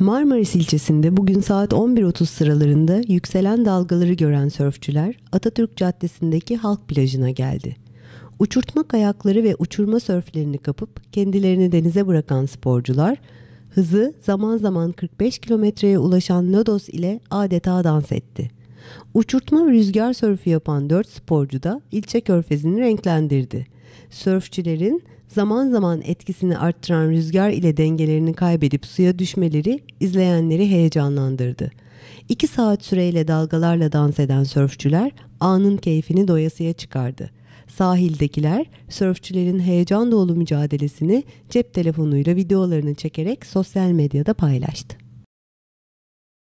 Marmaris ilçesinde bugün saat 11.30 sıralarında yükselen dalgaları gören sörfçüler Atatürk Caddesi'ndeki halk plajına geldi. Uçurtma kayakları ve uçurma sörflerini kapıp kendilerini denize bırakan sporcular, hızı zaman zaman 45 kilometreye ulaşan Nodos ile adeta dans etti. Uçurtma rüzgar sörfü yapan 4 sporcu da ilçe körfezini renklendirdi. Sörfçülerin zaman zaman etkisini arttıran rüzgar ile dengelerini kaybedip suya düşmeleri izleyenleri heyecanlandırdı. İki saat süreyle dalgalarla dans eden sörfçüler anın keyfini doyasıya çıkardı. Sahildekiler sörfçülerin heyecan dolu mücadelesini cep telefonuyla videolarını çekerek sosyal medyada paylaştı.